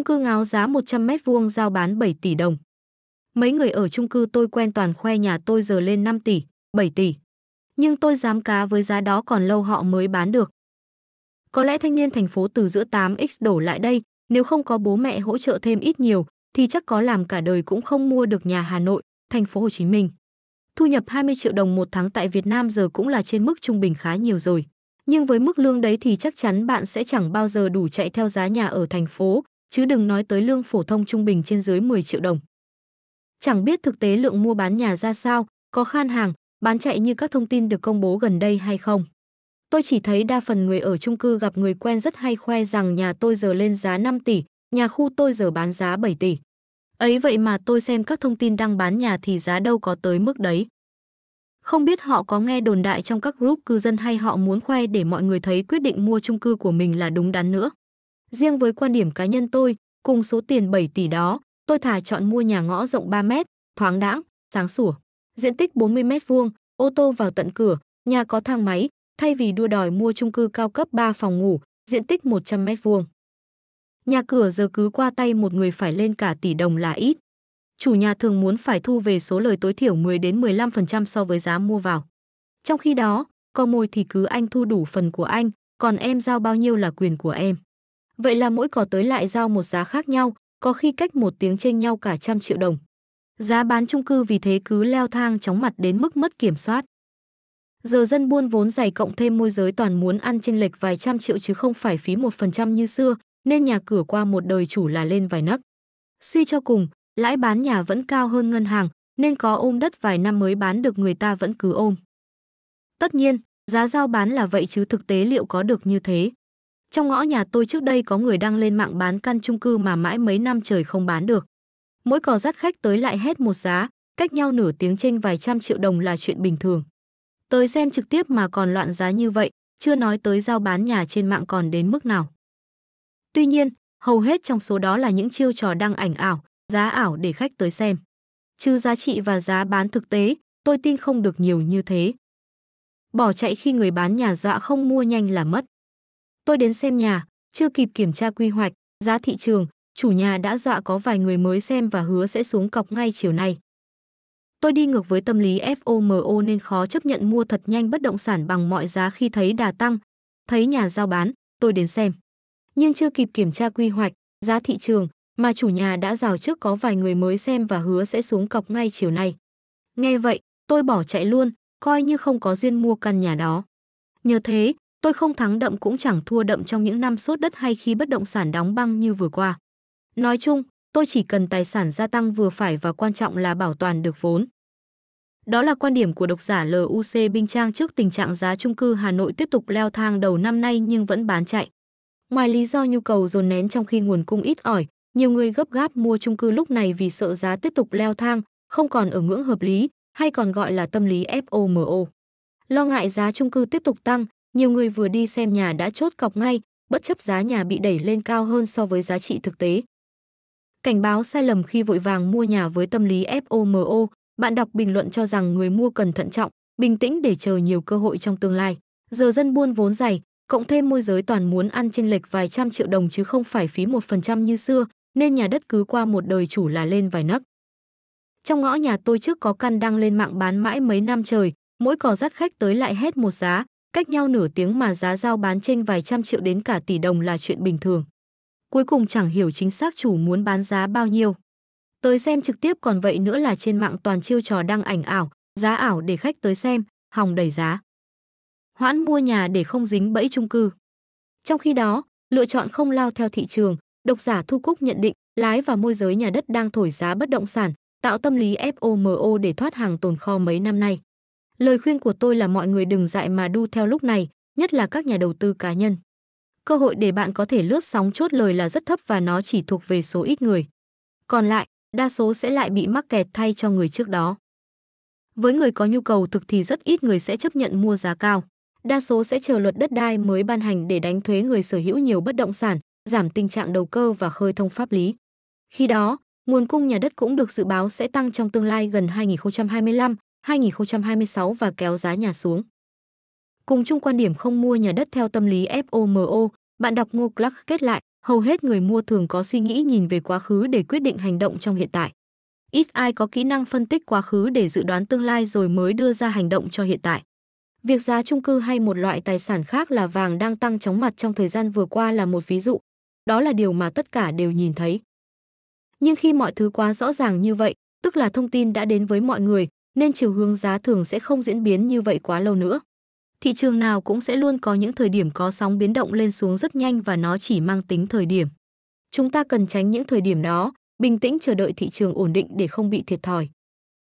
Chung cư ngáo giá 100 mét vuông giao bán 7 tỷ đồng. Mấy người ở chung cư tôi quen toàn khoe nhà tôi giờ lên 5 tỷ, 7 tỷ. Nhưng tôi dám cá với giá đó còn lâu họ mới bán được. Có lẽ thanh niên thành phố từ giữa 8X đổ lại đây, nếu không có bố mẹ hỗ trợ thêm ít nhiều, thì chắc có làm cả đời cũng không mua được nhà Hà Nội, thành phố Hồ Chí Minh. Thu nhập 20 triệu đồng một tháng tại Việt Nam giờ cũng là trên mức trung bình khá nhiều rồi. Nhưng với mức lương đấy thì chắc chắn bạn sẽ chẳng bao giờ đủ chạy theo giá nhà ở thành phố, chứ đừng nói tới lương phổ thông trung bình trên dưới 10 triệu đồng. Chẳng biết thực tế lượng mua bán nhà ra sao, có khan hàng, bán chạy như các thông tin được công bố gần đây hay không. Tôi chỉ thấy đa phần người ở chung cư gặp người quen rất hay khoe rằng nhà tôi giờ lên giá 5 tỷ, nhà khu tôi giờ bán giá 7 tỷ. Ấy vậy mà tôi xem các thông tin đang bán nhà thì giá đâu có tới mức đấy. Không biết họ có nghe đồn đại trong các group cư dân hay họ muốn khoe để mọi người thấy quyết định mua chung cư của mình là đúng đắn nữa. Riêng với quan điểm cá nhân tôi, cùng số tiền 7 tỷ đó, tôi thà chọn mua nhà ngõ rộng 3 mét, thoáng đãng, sáng sủa, diện tích 40 mét vuông, ô tô vào tận cửa, nhà có thang máy, thay vì đua đòi mua chung cư cao cấp 3 phòng ngủ, diện tích 100 mét vuông. Nhà cửa giờ cứ qua tay một người phải lên cả tỷ đồng là ít. Chủ nhà thường muốn phải thu về số lời tối thiểu 10 đến 15% so với giá mua vào. Trong khi đó, có mồi thì cứ anh thu đủ phần của anh, còn em giao bao nhiêu là quyền của em. Vậy là mỗi cỏ tới lại giao một giá khác nhau, có khi cách một tiếng chênh nhau cả trăm triệu đồng. Giá bán chung cư vì thế cứ leo thang chóng mặt đến mức mất kiểm soát. Giờ dân buôn vốn dày cộng thêm môi giới toàn muốn ăn chênh lệch vài trăm triệu chứ không phải phí một phần trăm như xưa, nên nhà cửa qua một đời chủ là lên vài nấc. Suy cho cùng, lãi bán nhà vẫn cao hơn ngân hàng, nên có ôm đất vài năm mới bán được người ta vẫn cứ ôm. Tất nhiên, giá giao bán là vậy chứ thực tế liệu có được như thế? Trong ngõ nhà tôi trước đây có người đăng lên mạng bán căn chung cư mà mãi mấy năm trời không bán được. Mỗi cò dắt khách tới lại hết một giá, cách nhau nửa tiếng chênh vài trăm triệu đồng là chuyện bình thường. Tới xem trực tiếp mà còn loạn giá như vậy, chưa nói tới giao bán nhà trên mạng còn đến mức nào. Tuy nhiên, hầu hết trong số đó là những chiêu trò đăng ảnh ảo, giá ảo để khách tới xem. trừ giá trị và giá bán thực tế, tôi tin không được nhiều như thế. Bỏ chạy khi người bán nhà dọa không mua nhanh là mất. Tôi đến xem nhà, chưa kịp kiểm tra quy hoạch, giá thị trường, chủ nhà đã dọa có vài người mới xem và hứa sẽ xuống cọc ngay chiều nay. Tôi đi ngược với tâm lý FOMO nên khó chấp nhận mua thật nhanh bất động sản bằng mọi giá khi thấy đà tăng. Thấy nhà giao bán, tôi đến xem. Nhưng chưa kịp kiểm tra quy hoạch, giá thị trường mà chủ nhà đã rào trước có vài người mới xem và hứa sẽ xuống cọc ngay chiều nay. Nghe vậy, tôi bỏ chạy luôn, coi như không có duyên mua căn nhà đó. Nhờ thế, Tôi không thắng đậm cũng chẳng thua đậm trong những năm sốt đất hay khi bất động sản đóng băng như vừa qua. Nói chung, tôi chỉ cần tài sản gia tăng vừa phải và quan trọng là bảo toàn được vốn. Đó là quan điểm của độc giả LUC Binh Trang trước tình trạng giá trung cư Hà Nội tiếp tục leo thang đầu năm nay nhưng vẫn bán chạy. Ngoài lý do nhu cầu dồn nén trong khi nguồn cung ít ỏi, nhiều người gấp gáp mua trung cư lúc này vì sợ giá tiếp tục leo thang, không còn ở ngưỡng hợp lý hay còn gọi là tâm lý FOMO. Lo ngại giá trung cư tiếp tục tăng, nhiều người vừa đi xem nhà đã chốt cọc ngay, bất chấp giá nhà bị đẩy lên cao hơn so với giá trị thực tế. Cảnh báo sai lầm khi vội vàng mua nhà với tâm lý FOMO, bạn đọc bình luận cho rằng người mua cần thận trọng, bình tĩnh để chờ nhiều cơ hội trong tương lai. Giờ dân buôn vốn dày, cộng thêm môi giới toàn muốn ăn trên lệch vài trăm triệu đồng chứ không phải phí 1% như xưa, nên nhà đất cứ qua một đời chủ là lên vài nấc. Trong ngõ nhà tôi trước có căn đang lên mạng bán mãi mấy năm trời, mỗi cò dắt khách tới lại hết một giá, Cách nhau nửa tiếng mà giá giao bán trên vài trăm triệu đến cả tỷ đồng là chuyện bình thường. Cuối cùng chẳng hiểu chính xác chủ muốn bán giá bao nhiêu. Tới xem trực tiếp còn vậy nữa là trên mạng toàn chiêu trò đăng ảnh ảo, giá ảo để khách tới xem, hòng đẩy giá. Hoãn mua nhà để không dính bẫy chung cư. Trong khi đó, lựa chọn không lao theo thị trường, độc giả Thu Cúc nhận định lái và môi giới nhà đất đang thổi giá bất động sản, tạo tâm lý FOMO để thoát hàng tồn kho mấy năm nay. Lời khuyên của tôi là mọi người đừng dại mà đu theo lúc này, nhất là các nhà đầu tư cá nhân. Cơ hội để bạn có thể lướt sóng chốt lời là rất thấp và nó chỉ thuộc về số ít người. Còn lại, đa số sẽ lại bị mắc kẹt thay cho người trước đó. Với người có nhu cầu thực thì rất ít người sẽ chấp nhận mua giá cao. Đa số sẽ chờ luật đất đai mới ban hành để đánh thuế người sở hữu nhiều bất động sản, giảm tình trạng đầu cơ và khơi thông pháp lý. Khi đó, nguồn cung nhà đất cũng được dự báo sẽ tăng trong tương lai gần 2025 2026 và kéo giá nhà xuống. Cùng chung quan điểm không mua nhà đất theo tâm lý FOMO, bạn đọc Ngô Clark kết lại, hầu hết người mua thường có suy nghĩ nhìn về quá khứ để quyết định hành động trong hiện tại. Ít ai có kỹ năng phân tích quá khứ để dự đoán tương lai rồi mới đưa ra hành động cho hiện tại. Việc giá chung cư hay một loại tài sản khác là vàng đang tăng chóng mặt trong thời gian vừa qua là một ví dụ. Đó là điều mà tất cả đều nhìn thấy. Nhưng khi mọi thứ quá rõ ràng như vậy, tức là thông tin đã đến với mọi người, nên chiều hướng giá thường sẽ không diễn biến như vậy quá lâu nữa. Thị trường nào cũng sẽ luôn có những thời điểm có sóng biến động lên xuống rất nhanh và nó chỉ mang tính thời điểm. Chúng ta cần tránh những thời điểm đó, bình tĩnh chờ đợi thị trường ổn định để không bị thiệt thòi.